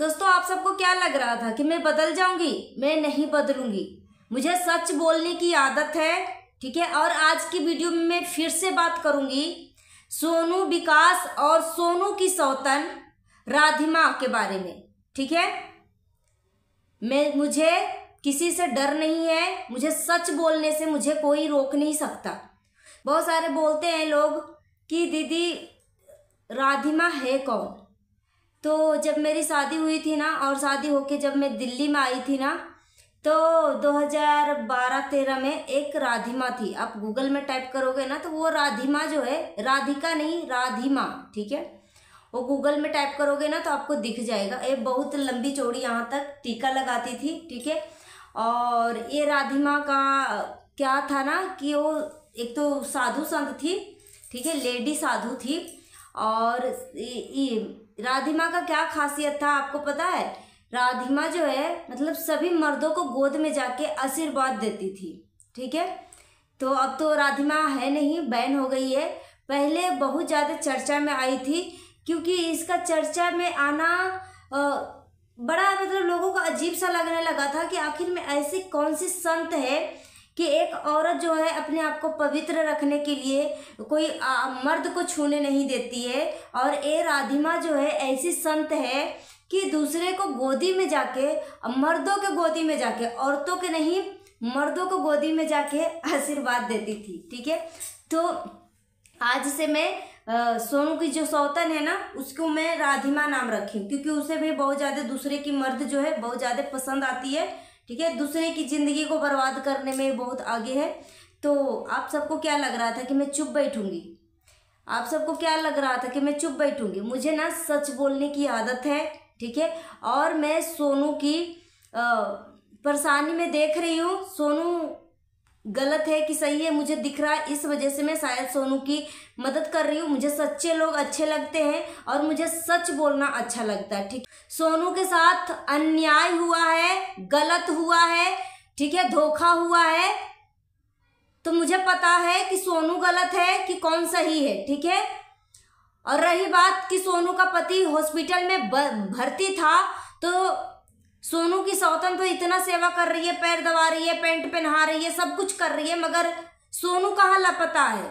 दोस्तों आप सबको क्या लग रहा था कि मैं बदल जाऊंगी मैं नहीं बदलूंगी मुझे सच बोलने की आदत है ठीक है और आज की वीडियो में मैं फिर से बात करूंगी सोनू विकास और सोनू की सौतन राधिमा के बारे में ठीक है मैं मुझे किसी से डर नहीं है मुझे सच बोलने से मुझे कोई रोक नहीं सकता बहुत सारे बोलते हैं लोग कि दीदी राधिमा है कौन तो जब मेरी शादी हुई थी ना और शादी होके जब मैं दिल्ली में आई थी ना तो 2012-13 में एक राधिमा थी आप गूगल में टाइप करोगे ना तो वो राधिमा जो है राधिका नहीं राधिमा ठीक है वो गूगल में टाइप करोगे ना तो आपको दिख जाएगा ये बहुत लंबी चौड़ी यहाँ तक टीका लगाती थी ठीक है और ये राधिमा का क्या था ना कि वो एक तो साधु संत थी ठीक है लेडी साधु थी और ये राधिमा का क्या खासियत था आपको पता है राधिमा जो है मतलब सभी मर्दों को गोद में जाके आशीर्वाद देती थी ठीक है तो अब तो राधिमा है नहीं बैन हो गई है पहले बहुत ज़्यादा चर्चा में आई थी क्योंकि इसका चर्चा में आना बड़ा मतलब लोगों को अजीब सा लगने लगा था कि आखिर में ऐसी कौन सी संत है कि एक औरत जो है अपने आप को पवित्र रखने के लिए कोई आ, मर्द को छूने नहीं देती है और ए राधिमा जो है ऐसी संत है कि दूसरे को गोदी में जाके मर्दों के गोदी में जाके औरतों के नहीं मर्दों को गोदी में जाके आशीर्वाद देती थी ठीक है तो आज से मैं सोनू की जो सौतन है ना उसको मैं राधिमा नाम रखी क्योंकि उसे भी बहुत ज़्यादा दूसरे की मर्द जो है बहुत ज़्यादा पसंद आती है ठीक है दूसरे की ज़िंदगी को बर्बाद करने में बहुत आगे है तो आप सबको क्या लग रहा था कि मैं चुप बैठूंगी आप सबको क्या लग रहा था कि मैं चुप बैठूंगी मुझे ना सच बोलने की आदत है ठीक है और मैं सोनू की परेशानी में देख रही हूँ सोनू गलत है कि सही है मुझे दिख रहा है इस वजह से मैं शायद सोनू की मदद कर रही हूँ मुझे सच्चे लोग अच्छे लगते हैं और मुझे सच बोलना अच्छा लगता है ठीक सोनू के साथ अन्याय हुआ है गलत हुआ है ठीक है धोखा हुआ है तो मुझे पता है कि सोनू गलत है कि कौन सही है ठीक है और रही बात कि सोनू का पति हॉस्पिटल में भर्ती था तो सोनू की सौतन तो इतना सेवा कर रही है पैर दबा रही है पेंट पहना रही है सब कुछ कर रही है मगर सोनू कहाँ लापता है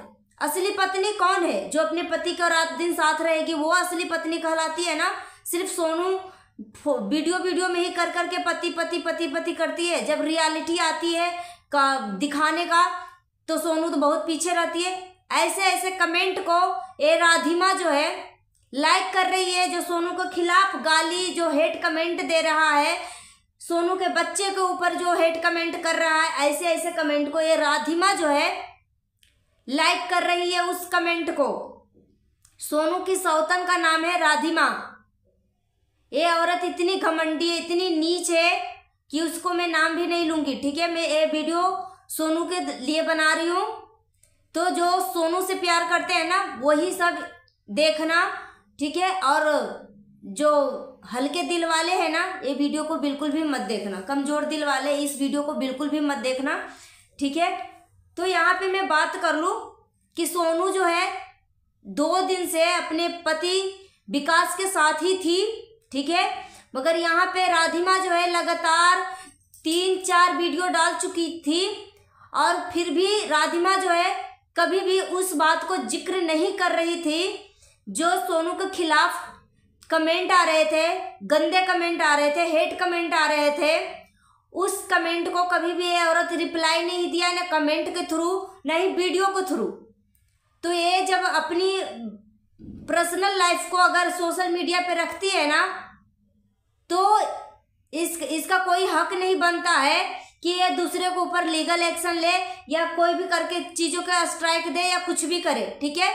असली पत्नी कौन है जो अपने पति का रात दिन साथ रहेगी वो असली पत्नी कहलाती है ना सिर्फ सोनू वीडियो वीडियो में ही कर करके पति पति पति पति करती है जब रियलिटी आती है का दिखाने का तो सोनू तो बहुत पीछे रहती है ऐसे ऐसे कमेंट को ए राधिमा जो है लाइक कर रही है जो सोनू के खिलाफ गाली जो हेट कमेंट दे रहा है सोनू के बच्चे के ऊपर जो हेट कमेंट कर रहा है ऐसे ऐसे कमेंट को ये राधिमा जो है लाइक कर रही है उस कमेंट को सोनू की सौतन का नाम है राधिमा ये औरत इतनी घमंडी है इतनी नीच है कि उसको मैं नाम भी नहीं लूंगी ठीक है मैं ये वीडियो सोनू के लिए बना रही हूँ तो जो सोनू से प्यार करते हैं ना वही सब देखना ठीक है और जो हल्के दिल वाले हैं ना ये वीडियो को बिल्कुल भी मत देखना कमज़ोर दिल वाले इस वीडियो को बिल्कुल भी मत देखना ठीक है तो यहाँ पे मैं बात कर लूँ कि सोनू जो है दो दिन से अपने पति विकास के साथ ही थी ठीक है मगर यहाँ पे राधिमा जो है लगातार तीन चार वीडियो डाल चुकी थी और फिर भी राधिमा जो है कभी भी उस बात को जिक्र नहीं कर रही थी जो सोनू के खिलाफ कमेंट आ रहे थे गंदे कमेंट आ रहे थे हेट कमेंट आ रहे थे उस कमेंट को कभी भी ये औरत रिप्लाई नहीं दिया ना कमेंट के थ्रू ना ही वीडियो के थ्रू तो ये जब अपनी पर्सनल लाइफ को अगर सोशल मीडिया पे रखती है ना तो इस इसका कोई हक नहीं बनता है कि ये दूसरे के ऊपर लीगल एक्शन ले या कोई भी करके चीज़ों का स्ट्राइक दे या कुछ भी करे ठीक है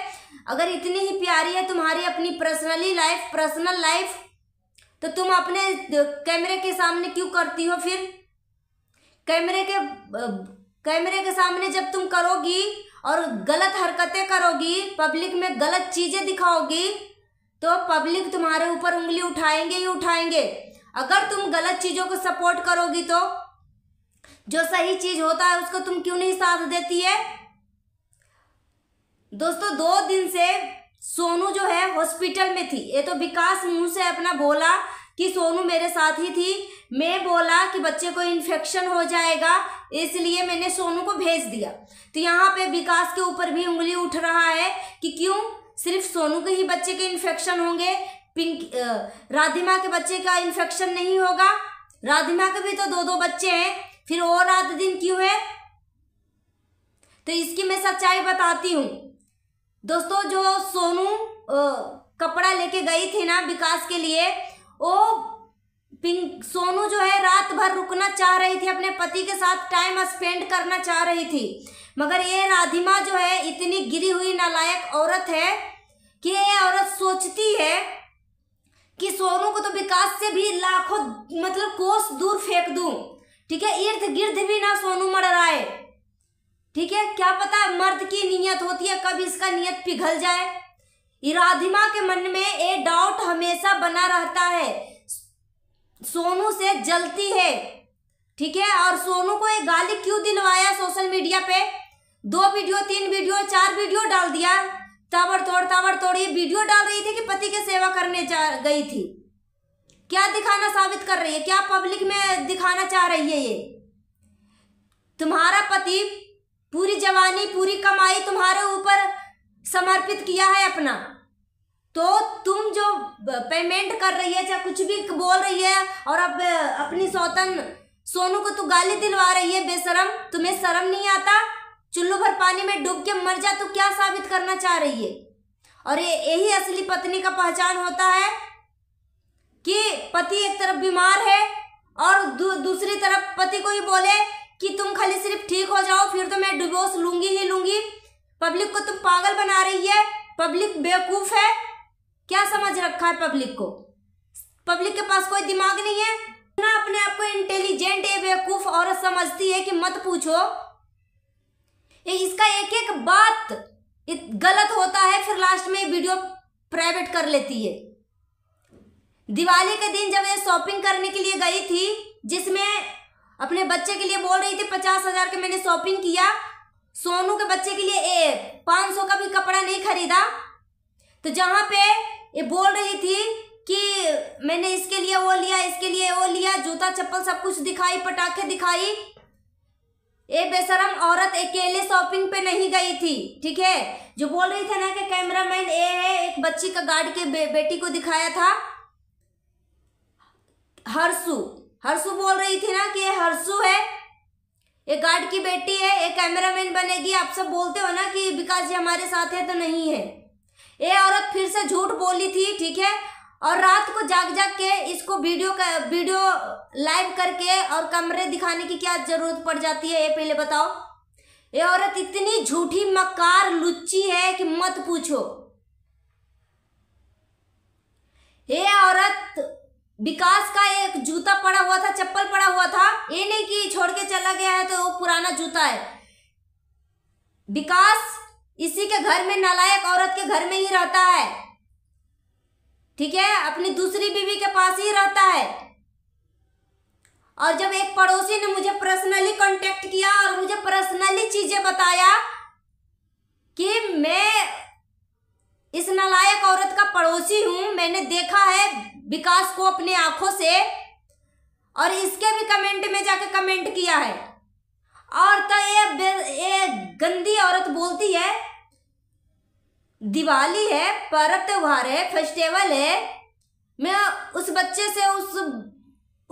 अगर इतनी ही प्यारी है तुम्हारी अपनी पर्सनली लाइफ पर्सनल लाइफ तो तुम अपने कैमरे के सामने क्यों करती हो फिर कैमरे के कैमरे के सामने जब तुम करोगी और गलत हरकतें करोगी पब्लिक में गलत चीज़ें दिखाओगी तो पब्लिक तुम्हारे ऊपर उंगली उठाएंगे ही उठाएंगे अगर तुम गलत चीज़ों को सपोर्ट करोगी तो जो सही चीज होता है उसको तुम क्यों नहीं साथ देती है दोस्तों दो दिन से सोनू जो है हॉस्पिटल में थी ये तो विकास मुंह से अपना बोला कि सोनू मेरे साथ ही थी मैं बोला कि बच्चे को इन्फेक्शन हो जाएगा इसलिए मैंने सोनू को भेज दिया तो यहाँ पे विकास के ऊपर भी उंगली उठ रहा है कि क्यों सिर्फ सोनू के ही बच्चे के इन्फेक्शन होंगे पिंक राधिमा के बच्चे का इन्फेक्शन नहीं होगा राधिमा के भी तो दो दो बच्चे हैं फिर और रात दिन क्यों है तो इसकी मैं सच्चाई बताती हूँ दोस्तों जो सोनू कपड़ा लेके गई थी ना विकास के लिए वो पिंक सोनू जो है रात भर रुकना चाह रही थी अपने पति के साथ टाइम स्पेंड करना चाह रही थी मगर ये राधिमा जो है इतनी गिरी हुई नालायक औरत है कि ये औरत सोचती है कि सोनू को तो विकास से भी लाखों मतलब कोस दूर फेंक दूँ ठीक है इर्द गिर्द भी ना सोनू मर है ठीक है क्या पता मर्द की नीयत होती है कब इसका नियत पिघल जाए इराधिमा के मन में ये डाउट हमेशा बना रहता है सोनू से जलती है ठीक है और सोनू को एक गाली क्यों दिलवाया सोशल मीडिया पे दो वीडियो तीन वीडियो चार वीडियो डाल दिया ताबड़ तोड़ ये वीडियो डाल रही थी कि पति के सेवा करने जा गई थी क्या दिखाना साबित कर रही है क्या पब्लिक में दिखाना चाह रही है ये तुम्हारा पति पूरी जवानी पूरी कमाई तुम्हारे ऊपर समर्पित किया है अपना तो तुम जो पेमेंट कर रही है चाहे कुछ भी बोल रही है और अब अपनी सौतन सोनू को तू गाली दिलवा रही है बेशरम तुम्हें शर्म नहीं आता चुल्लू भर पानी में डूब के मर जा तो क्या साबित करना चाह रही है और ये यही असली पत्नी का पहचान होता है कि पति एक तरफ बीमार है और दू, दूसरी तरफ पति को ही बोले कि तुम खाली सिर्फ ठीक हो जाओ फिर तो मैं डिवोर्स लूंगी ही लूंगी पब्लिक को तुम पागल बना रही है पब्लिक बेवकूफ है क्या समझ रखा है पब्लिक को पब्लिक के पास कोई दिमाग नहीं है ना अपने आप को इंटेलिजेंट या बेवकूफ औरत समझती है कि मत पूछो इसका एक एक बात गलत होता है फिर लास्ट में वीडियो प्राइवेट कर लेती है दिवाली के दिन जब ये शॉपिंग करने के लिए गई थी जिसमें अपने बच्चे के लिए बोल रही थी पचास हजार के मैंने शॉपिंग किया सोनू के बच्चे के लिए ए पाँच सौ का भी कपड़ा नहीं खरीदा तो जहाँ पे ये बोल रही थी कि मैंने इसके लिए वो लिया इसके लिए वो लिया जूता चप्पल सब कुछ दिखाई पटाखे दिखाई ये बेशरम औरत अकेले शॉपिंग पे नहीं गई थी ठीक है जो बोल रही थी ना कि कैमरामैन ए है एक बच्ची का गार्ड के बे, बेटी को दिखाया था हर्षु हर्षु बोल रही थी ना कि ये हर्षु है ये गार्ड की बेटी है ये कैमरामैन बनेगी आप सब बोलते हो ना कि विकास जी हमारे साथ है तो नहीं है ये औरत फिर से झूठ बोली थी ठीक है और रात को जाग जाग के इसको वीडियो का वीडियो लाइव करके और कमरे दिखाने की क्या जरूरत पड़ जाती है ये पहले बताओ ये औरत इतनी झूठी मकार लुच्ची है कि मत पूछो ये औरत विकास का एक जूता पड़ा हुआ था चप्पल पड़ा हुआ था ये नहीं कि छोड़ के चला गया है तो वो पुराना जूता है विकास इसी के घर में नालायक औरत के घर में ही रहता है ठीक है अपनी दूसरी बीवी के पास ही रहता है और जब एक पड़ोसी ने मुझे विकास को अपने आंखों से और इसके भी कमेंट में जाके कमेंट किया है और तो ये ये गंदी औरत बोलती है दिवाली है पर्व त्योहार है फेस्टिवल है मैं उस बच्चे से उस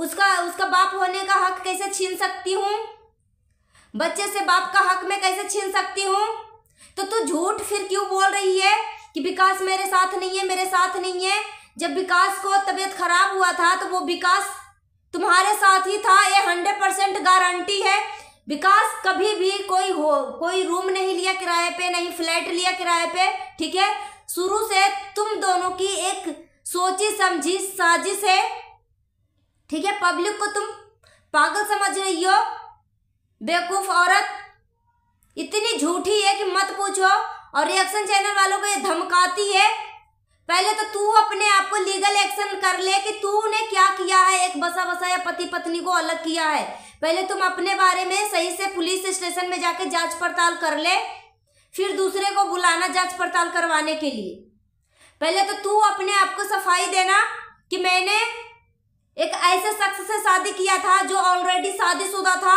उसका उसका बाप होने का हक कैसे छीन सकती हूँ बच्चे से बाप का हक मैं कैसे छीन सकती हूँ तो तू झूठ फिर क्यों बोल रही है कि विकास मेरे साथ नहीं है मेरे साथ नहीं है जब विकास को तबीयत खराब हुआ था तो वो विकास तुम्हारे साथ ही था ये हंड्रेड परसेंट गारंटी है विकास कभी भी कोई हो कोई रूम नहीं लिया किराए पे नहीं फ्लैट लिया किराए पे ठीक है शुरू से तुम दोनों की एक सोची समझी साजिश है ठीक है पब्लिक को तुम पागल समझ रही हो बेवकूफ औरत इतनी झूठी है कि मत पूछो और रिएक्शन चैनल वालों को ये धमकाती है पहले तो तू अपने आप को लीगल एक्शन कर ले कि तूने क्या किया है एक बसा बसा या पति पत्नी को अलग किया है पहले तुम अपने बारे में सही से पुलिस स्टेशन में जाके जांच पड़ताल कर ले फिर दूसरे को बुलाना जांच पड़ताल करवाने के लिए पहले तो तू अपने आप को सफाई देना कि मैंने एक ऐसे शख्स से शादी किया था जो ऑलरेडी शादीशुदा था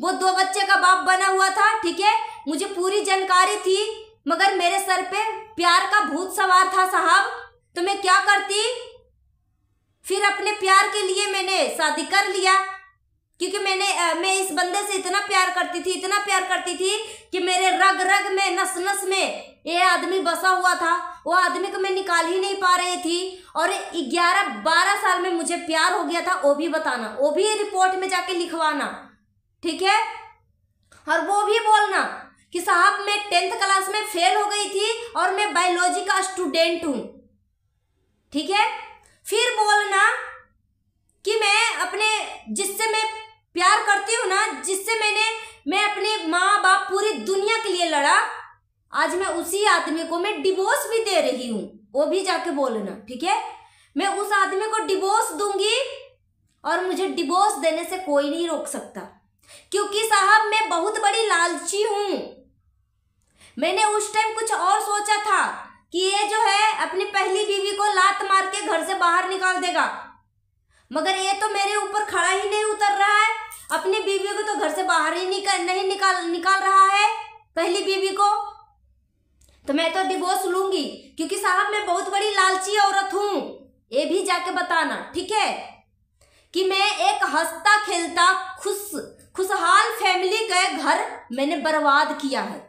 वो दो बच्चे का बाप बना हुआ था ठीक है मुझे पूरी जानकारी थी मगर मेरे सर पे प्यार का भूत सवार था साहब तो मैं क्या करती फिर अपने प्यार के लिए मैंने शादी कर लिया क्योंकि मैंने मैं इस बंदे से इतना प्यार करती थी इतना प्यार करती थी कि मेरे रग रग में नस नस में ये आदमी बसा हुआ था वो आदमी को मैं निकाल ही नहीं पा रही थी और ग्यारह बारह साल में मुझे प्यार हो गया था वो भी बताना वो भी रिपोर्ट में जाके लिखवाना ठीक है और वो भी बोलना कि साहब मैं टेंथ क्लास में फेल हो गई थी और मैं बायोलॉजी का स्टूडेंट हूं ठीक है फिर बोलना कि मैं अपने जिससे मैं प्यार करती हूँ ना जिससे मैंने मैं अपने माँ बाप पूरी दुनिया के लिए लड़ा आज मैं उसी आदमी को मैं डिवोर्स भी दे रही हूँ वो भी जाके बोलना ठीक है मैं उस आदमी को डिवोर्स दूंगी और मुझे डिवोर्स देने से कोई नहीं रोक सकता क्योंकि साहब मैं बहुत बड़ी लालची हूं मैंने उस टाइम कुछ और सोचा था कि ये जो है अपनी पहली बीवी को लात मार के घर से बाहर निकाल देगा मगर ये तो मेरे ऊपर खड़ा ही नहीं उतर रहा है अपनी बीवी को तो घर से बाहर ही निकल नहीं निकाल निकाल रहा है पहली बीवी को तो मैं तो डिवोर्स लूंगी क्योंकि साहब मैं बहुत बड़ी लालची औरत हूँ ये भी जाके बताना ठीक है कि मैं एक हंसता खेलता खुश खुशहाल फैमिली का घर मैंने बर्बाद किया है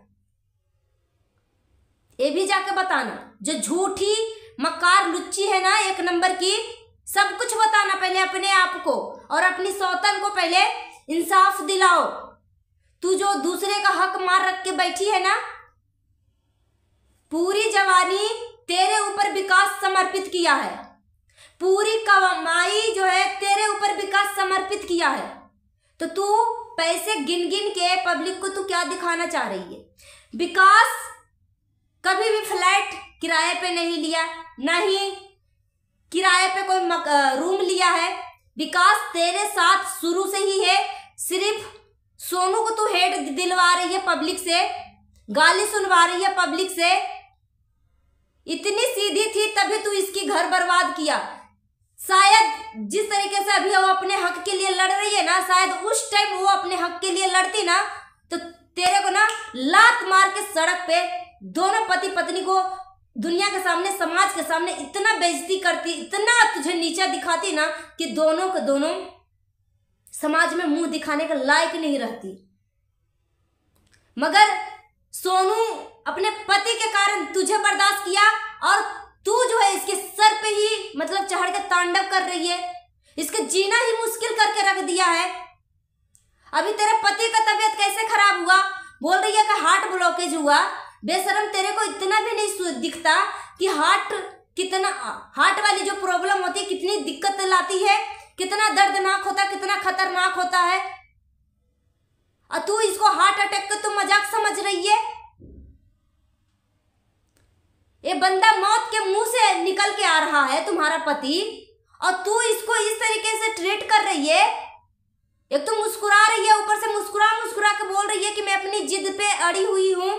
ये भी जाके बताना जो झूठी मकार लुच्ची है ना एक नंबर की सब कुछ बताना पहले अपने आप को और अपनी सौतन को पहले इंसाफ दिलाओ तू जो दूसरे का हक मार रख के बैठी है ना पूरी जवानी तेरे ऊपर विकास समर्पित किया है पूरी कमाई जो है तेरे ऊपर विकास समर्पित किया है तो तू पैसे गिन गिन के पब्लिक को तू क्या दिखाना चाह रही है विकास कभी भी फ्लैट किराए पे नहीं लिया ना ही किराए पे कोई मक, रूम लिया है विकास तेरे साथ शुरू से ही है सिर्फ सोनू को तू हेड दिलवा रही है पब्लिक से गाली सुनवा रही है पब्लिक से इतनी सीधी थी तभी तू इसकी घर बर्बाद किया शायद जिस तरीके से अभी वो अपने हक के लिए लड़ रही है ना शायद उस टाइम वो अपने हक के लिए लड़ती ना तो तेरे को ना लात मार के सड़क पे दोनों पति पत्नी को दुनिया के सामने समाज के सामने इतना बेइज्जती करती इतना तुझे नीचा दिखाती ना कि दोनों के दोनों समाज में मुंह दिखाने का लायक नहीं रहती मगर सोनू अपने पति के कारण तुझे बर्दाश्त किया और तू जो है इसके सर पे ही मतलब चढ़ के तांडव कर रही है इसके जीना ही मुश्किल करके रख दिया है अभी तेरे पति का तबीयत कैसे खराब हुआ बोल रही है कि हार्ट ब्लॉकेज हुआ बेशरम तेरे को इतना भी नहीं दिखता कि हार्ट कितना हार्ट वाली जो प्रॉब्लम होती है कितनी दिक्कत लाती है कितना दर्दनाक होता है कितना खतरनाक होता है और तू इसको हार्ट अटैक का तू तो मजाक समझ रही है ये बंदा मौत के मुंह से निकल के आ रहा है तुम्हारा पति और तू इसको इस तरीके से ट्रीट कर रही है एक तो मुस्कुरा रही है ऊपर से मुस्कुरा मुस्कुरा के बोल रही है कि मैं अपनी जिद पे अड़ी हुई हूं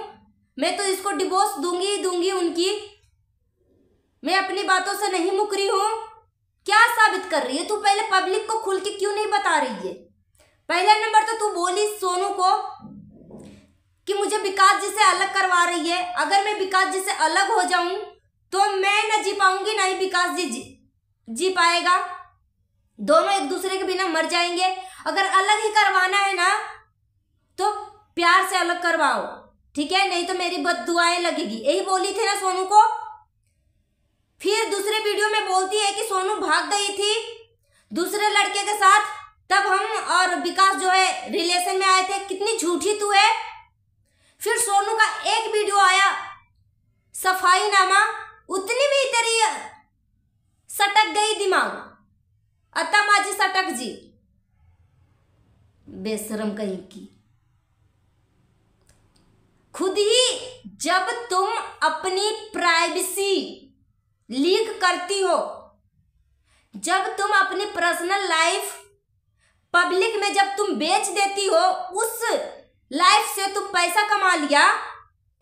मैं तो इसको डिवोर्स दूंगी ही दूंगी उनकी मैं अपनी बातों से नहीं मुकरी हूं क्या साबित कर रही है तू पहले पब्लिक को खुल के क्यों नहीं बता रही है पहला नंबर तो तू बोली सोनू को कि मुझे विकास जी से अलग करवा रही है अगर मैं विकास जी से अलग हो जाऊं तो मैं ना जी पाऊंगी ना ही विकास जी, जी जी पाएगा दोनों एक दूसरे के बिना मर जाएंगे अगर अलग ही करवाना है ना तो प्यार से अलग करवाओ ठीक है नहीं तो मेरी बद दुआएं लगेगी यही बोली थी ना सोनू को फिर दूसरे वीडियो में बोलती है कि सोनू भाग गई थी दूसरे लड़के के साथ तब हम और विकास जो है रिलेशन में आए थे कितनी झूठी तू है फिर सोनू का एक वीडियो आया सफाई नामा उतनी भी तेरी सटक गई दिमाग माजी सटक जी बेशरम कहीं की खुद ही जब तुम अपनी प्राइवेसी लीक करती हो जब तुम अपनी पर्सनल लाइफ पब्लिक में जब तुम बेच देती हो उस लाइफ से तुम पैसा कमा लिया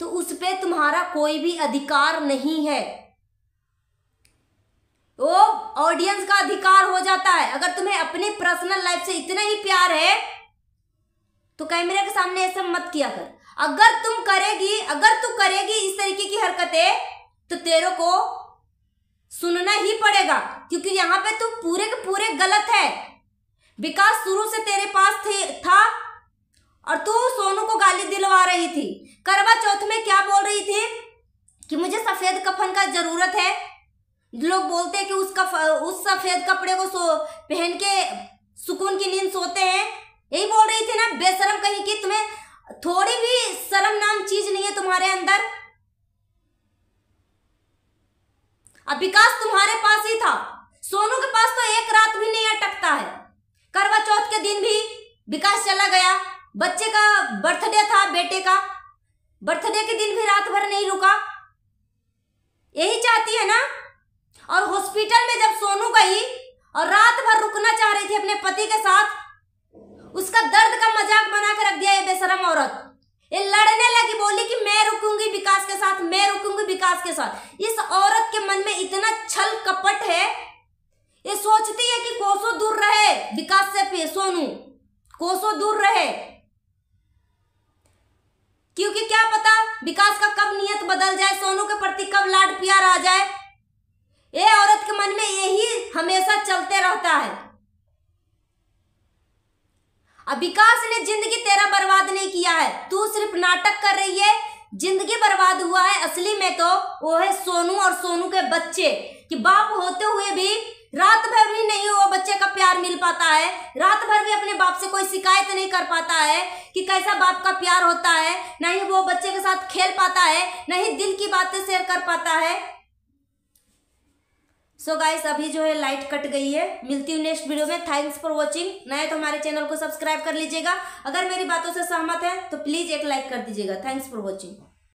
तो उस पे तुम्हारा कोई भी अधिकार नहीं है वो ऑडियंस का अधिकार हो जाता है अगर तुम्हें अपनी पर्सनल लाइफ से इतना ही प्यार है तो कैमरे के सामने ऐसा मत किया कर अगर तुम करेगी अगर तू करेगी इस तरीके की हरकतें तो तेरे को सुनना ही पड़ेगा क्योंकि यहां पे तू तो पूरे के पूरे गलत है विकास शुरू से तेरे पास थे था और तू सोनू को गाली दिलवा रही थी करवा चौथ में क्या बोल रही थी कि मुझे सफेद कफन का जरूरत है लोग बोलते हैं कि उस कफ उस सफेद कपड़े को सो पहन के सुकून की नींद सोते दिन भी विकास चला गया बच्चे का बर्थडे था बेटे का बर्थडे के दिन भी रात भर नहीं रुका यही चाहती है ना और हॉस्पिटल में जब सोनू गई और रात भर रुकना चाह रही थी अपने पति के साथ उसका दर्द का तू सिर्फ नाटक कर रही है जिंदगी बर्बाद हुआ है असली में तो वो है सोनू और सोनू के बच्चे कि बाप होते हुए भी रात भर भी नहीं वो बच्चे का प्यार मिल पाता है रात भर भी अपने बाप से कोई शिकायत नहीं कर पाता है कि कैसा बाप का प्यार होता है ना ही वो बच्चे के साथ खेल पाता है ना ही दिल की बातें शेयर कर पाता है सो गाइस अभी जो है लाइट कट गई है मिलती हूँ नेक्स्ट वीडियो में थैंक्स फॉर वॉचिंग नए तो हमारे चैनल को सब्सक्राइब कर लीजिएगा अगर मेरी बातों से सहमत है तो प्लीज़ एक लाइक कर दीजिएगा थैंक्स फॉर वॉचिंग